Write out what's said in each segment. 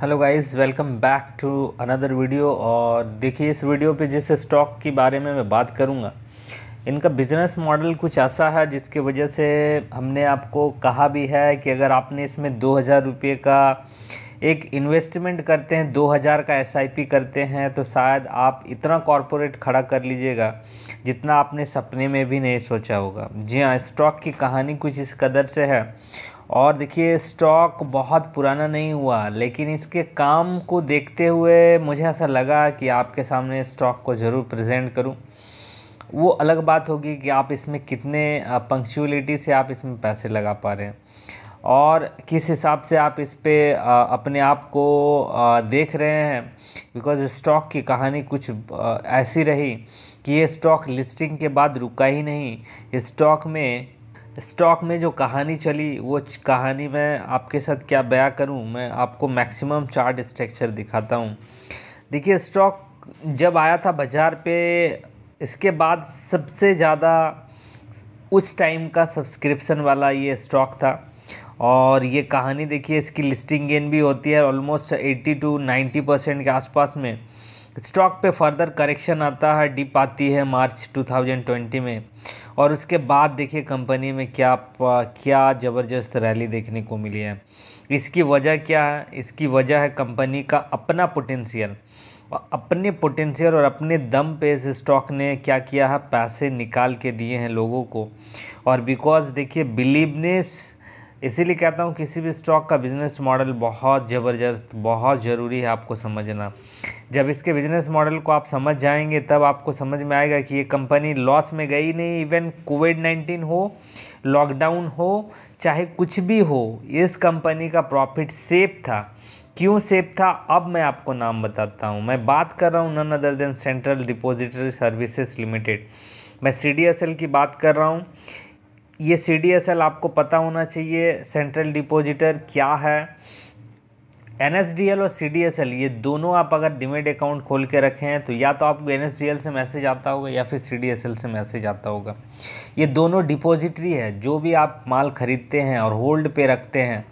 Hello guys welcome back to another video और देखिए इस वीडियो पे जिस स्टॉक के बारे में मैं बात करूँगा इनका बिजनेस मॉडल कुछ ऐसा है जिसके वजह से हमने आपको कहा भी है कि अगर आपने इसमें दो हज़ार रुपये का एक इन्वेस्टमेंट करते हैं दो हज़ार का एस करते हैं तो शायद आप इतना कॉरपोरेट खड़ा कर लीजिएगा जितना आपने सपने में भी नहीं सोचा होगा जी हाँ स्टॉक की कहानी कुछ इस कदर से है और देखिए स्टॉक बहुत पुराना नहीं हुआ लेकिन इसके काम को देखते हुए मुझे ऐसा लगा कि आपके सामने स्टॉक को ज़रूर प्रेजेंट करूं वो अलग बात होगी कि आप इसमें कितने पंक्चुअलिटी से आप इसमें पैसे लगा पा रहे हैं और किस हिसाब से आप इस पर अपने आप को देख रहे हैं बिकॉज़ स्टॉक की कहानी कुछ ऐसी रही कि ये स्टॉक लिस्टिंग के बाद रुका ही नहीं स्टॉक में स्टॉक में जो कहानी चली वो कहानी मैं आपके साथ क्या बयां करूं मैं आपको मैक्सिमम चार्ट स्ट्रक्चर दिखाता हूं देखिए स्टॉक जब आया था बाज़ार पे इसके बाद सबसे ज़्यादा उस टाइम का सब्सक्रिप्शन वाला ये स्टॉक था और ये कहानी देखिए इसकी लिस्टिंग गेन भी होती है almost eighty to ninety percent के आसपास में स्टॉक पे फर्दर करेक्शन आता है डिप आती है मार्च 2020 में और उसके बाद देखिए कंपनी में क्या क्या ज़बरदस्त रैली देखने को मिली है इसकी वजह क्या है इसकी वजह है कंपनी का अपना पोटेंशियल अपने पोटेंशियल और अपने दम पे इस स्टॉक ने क्या किया है पैसे निकाल के दिए हैं लोगों को और बिकॉज देखिए बिलीवनेस इसीलिए कहता हूँ किसी भी स्टॉक का बिज़नेस मॉडल बहुत ज़बरदस्त बहुत ज़रूरी है आपको समझना जब इसके बिज़नेस मॉडल को आप समझ जाएंगे तब आपको समझ में आएगा कि ये कंपनी लॉस में गई नहीं इवन कोविड नाइन्टीन हो लॉकडाउन हो चाहे कुछ भी हो इस कंपनी का प्रॉफिट सेफ था क्यों सेफ था अब मैं आपको नाम बताता हूँ मैं बात कर रहा हूँ none other than central depository services limited मैं सी की बात कर रहा हूँ ये सी डी एस एल आपको पता होना चाहिए सेंट्रल डिपोजिटर क्या है एन एस डी एल और सी डी एस एल ये दोनों आप अगर डिमेट अकाउंट खोल के रखें तो या तो आपको एन एस डी एल से मैसेज आता होगा या फिर सी डी एस एल से मैसेज आता होगा ये दोनों डिपॉजिटरी है जो भी आप माल ख़रीदते हैं और होल्ड पे रखते हैं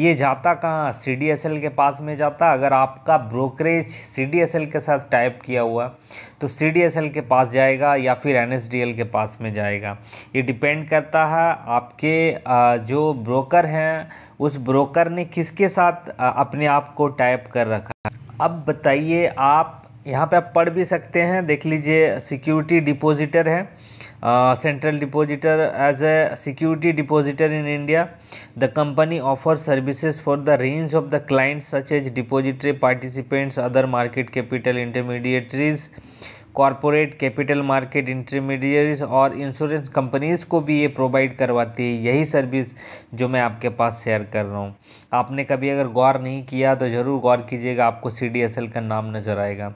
ये जाता कहाँ सी के पास में जाता अगर आपका ब्रोकरेज सी के साथ टाइप किया हुआ तो सी के पास जाएगा या फिर एन के पास में जाएगा ये डिपेंड करता है आपके जो ब्रोकर हैं उस ब्रोकर ने किसके साथ अपने आप को टाइप कर रखा अब बताइए आप यहाँ पे आप पढ़ भी सकते हैं देख लीजिए सिक्योरिटी डिपॉजिटर है Uh, central depositor as a security depositor in India. The company offers services for the range of the clients such as depository participants, other market capital intermediaries, corporate capital market intermediates और insurance companies को भी ये provide करवाती है यही service जो मैं आपके पास शेयर कर रहा हूँ आपने कभी अगर गौर नहीं किया तो ज़रूर गौर कीजिएगा आपको सी का नाम नज़र आएगा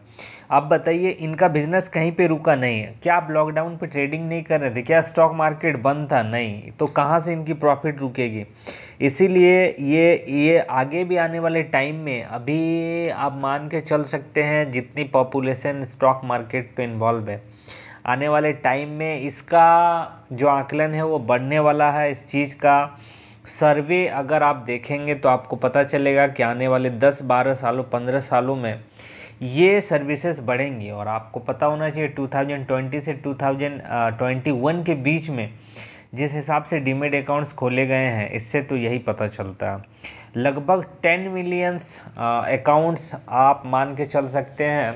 आप बताइए इनका बिज़नेस कहीं पे रुका नहीं है क्या आप लॉकडाउन पे ट्रेडिंग नहीं कर रहे थे क्या स्टॉक मार्केट बंद था नहीं तो कहाँ से इनकी प्रॉफिट रुकेगी इसीलिए ये ये आगे भी आने वाले टाइम में अभी आप मान के चल सकते हैं जितनी पॉपुलेशन स्टॉक मार्केट प्रोजेक्ट पे इन्वॉल्व है आने वाले टाइम में इसका जो आकलन है वो बढ़ने वाला है इस चीज़ का सर्वे अगर आप देखेंगे तो आपको पता चलेगा कि आने वाले 10-12 सालों 15 सालों में ये सर्विसेज बढ़ेंगी और आपको पता होना चाहिए 2020 से 2021 के बीच में जिस हिसाब से डीमेट अकाउंट्स खोले गए हैं इससे तो यही पता चलता है लगभग 10 मिलियंस अकाउंट्स आप मान के चल सकते हैं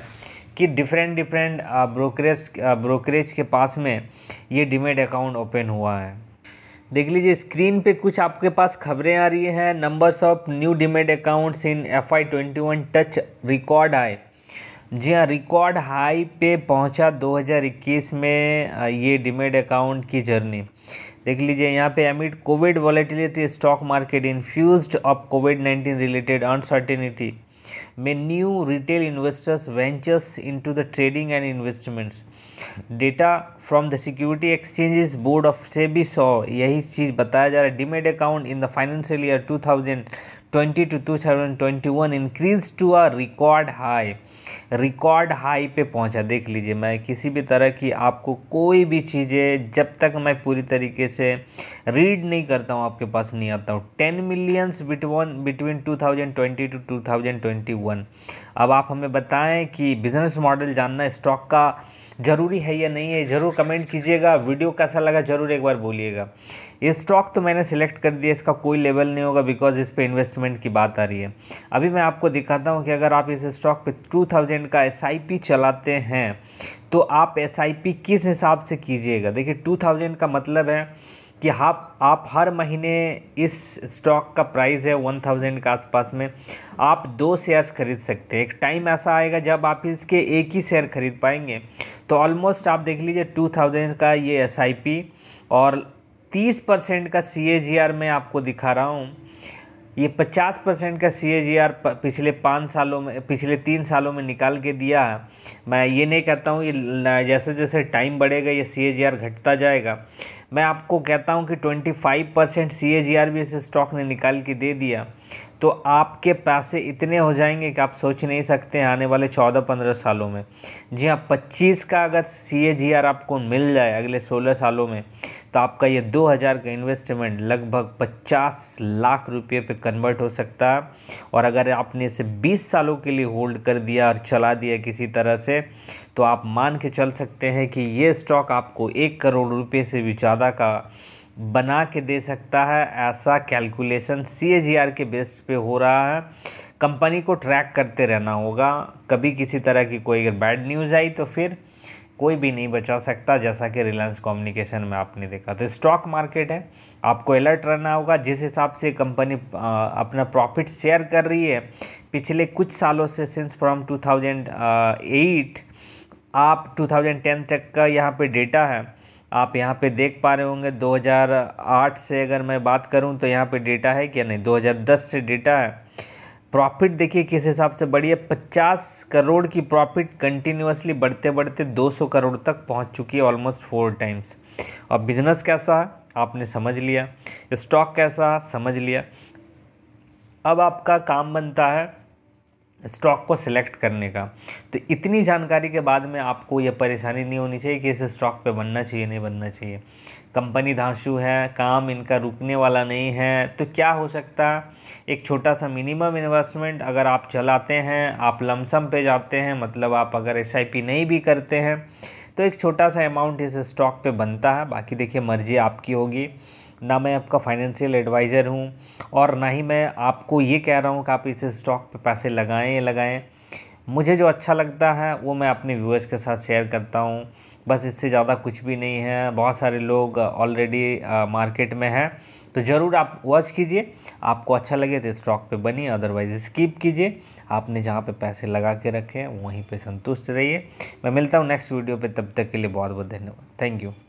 कि डिफरेंट डिफरेंट ब्रोकरेज ब्रोकरेज के पास में ये डिमेट अकाउंट ओपन हुआ है देख लीजिए स्क्रीन पे कुछ आपके पास खबरें आ रही हैं numbers of new demat accounts in F I twenty one touch record आए जी हाँ रिकॉर्ड हाई पे पहुंचा 2021 में uh, ये डिमेट अकाउंट की जर्नी देख लीजिए यहाँ पे amid COVID volatility stock market infuse of COVID 19 related uncertainty में new retail investors ventures into the trading and investments data from the security exchanges board of SEBI saw यही चीज़ बताया जा रहा है demat account in the financial year two thousand twenty two 2021 increase to a record high record high पे पहुंचा देख लीजिए मैं किसी भी तरह की आपको कोई भी चीज़ें जब तक मैं पूरी तरीके से रीड नहीं करता हूं आपके पास नहीं आता हूं 10 मिलियंस बिटवन बिटवीन 2020 टू 2021 अब आप हमें बताएं कि बिज़नेस मॉडल जानना स्टॉक का ज़रूरी है या नहीं है ज़रूर कमेंट कीजिएगा वीडियो कैसा लगा ज़रूर एक बार बोलिएगा ये स्टॉक तो मैंने सेलेक्ट कर दिया इसका कोई लेवल नहीं होगा बिकॉज इस पर इन्वेस्टमेंट की बात आ रही है अभी मैं आपको दिखाता हूँ कि अगर आप इस स्टॉक पे 2000 का एस चलाते हैं तो आप एस किस हिसाब से कीजिएगा देखिए 2000 का मतलब है कि आप आप हर महीने इस स्टॉक का प्राइस है वन थाउजेंड के आसपास में आप दो शेयर्स खरीद सकते हैं एक टाइम ऐसा आएगा जब आप इसके एक ही शेयर खरीद पाएंगे तो ऑलमोस्ट आप देख लीजिए टू थाउजेंड का ये एस और तीस परसेंट का सी ए जी आर मैं आपको दिखा रहा हूँ ये पचास परसेंट का सी ए जी आर पिछले पाँच सालों में पिछले तीन सालों में निकाल के दिया है मैं ये नहीं कहता हूँ ये जैसे जैसे टाइम बढ़ेगा ये सी ए जी आर घटता जाएगा मैं आपको कहता हूँ कि twenty five percent C A G R भी इस स्टॉक ने निकाल के दे दिया तो आपके पैसे इतने हो जाएंगे कि आप सोच नहीं सकते आने वाले चौदह पंद्रह सालों में जी हाँ पच्चीस का अगर सी ए जी आर आपको मिल जाए अगले सोलह सालों में तो आपका ये दो हज़ार का इन्वेस्टमेंट लगभग पचास लाख रुपये पे कन्वर्ट हो सकता है और अगर आपने इसे बीस सालों के लिए होल्ड कर दिया और चला दिया किसी तरह से तो आप मान के चल सकते हैं कि ये स्टॉक आपको एक करोड़ रुपये से भी ज़्यादा का बना के दे सकता है ऐसा कैलकुलेशन सी के बेस पे हो रहा है कंपनी को ट्रैक करते रहना होगा कभी किसी तरह की कोई अगर बैड न्यूज़ आई तो फिर कोई भी नहीं बचा सकता जैसा कि रिलायंस कम्युनिकेशन में आपने देखा तो स्टॉक मार्केट है आपको अलर्ट रहना होगा जिस हिसाब से कंपनी अपना प्रॉफिट शेयर कर रही है पिछले कुछ सालों से सिंस फ्रॉम 2008 आप 2010 तक का यहाँ पे डेटा है आप यहाँ पे देख पा रहे होंगे 2008 से अगर मैं बात करूँ तो यहाँ पे डेटा है क्या नहीं दो से डेटा है प्रॉफिट देखिए किस हिसाब से बढ़ी है पचास करोड़ की प्रॉफिट कंटिन्यूसली बढ़ते बढ़ते दो सौ करोड़ तक पहुंच चुकी है ऑलमोस्ट फोर टाइम्स और बिज़नेस कैसा है आपने समझ लिया स्टॉक कैसा समझ लिया अब आपका काम बनता है स्टॉक को सिलेक्ट करने का तो इतनी जानकारी के बाद में आपको यह परेशानी नहीं होनी चाहिए कि इस स्टॉक पे बनना चाहिए नहीं बनना चाहिए कंपनी धांसू है काम इनका रुकने वाला नहीं है तो क्या हो सकता एक छोटा सा मिनिमम इन्वेस्टमेंट अगर आप चलाते हैं आप लमसम पे जाते हैं मतलब आप अगर एस नहीं भी करते हैं तो एक छोटा सा अमाउंट इस स्टॉक पर बनता है बाकी देखिए मर्जी आपकी होगी ना मैं आपका फाइनेंशियल एडवाइज़र हूँ और ना ही मैं आपको ये कह रहा हूँ कि आप इस स्टॉक पे पैसे लगाएं या लगाएं मुझे जो अच्छा लगता है वो मैं अपने व्यूअर्स के साथ शेयर करता हूँ बस इससे ज़्यादा कुछ भी नहीं है बहुत सारे लोग ऑलरेडी मार्केट में हैं तो ज़रूर आप वॉच कीजिए आपको अच्छा लगे तो स्टॉक पे बनिए अदरवाइज स्किप कीजिए आपने जहाँ पे पैसे लगा के रखे हैं वहीं पे संतुष्ट रहिए मैं मिलता हूँ नेक्स्ट वीडियो पे तब तक के लिए बहुत बहुत धन्यवाद थैंक यू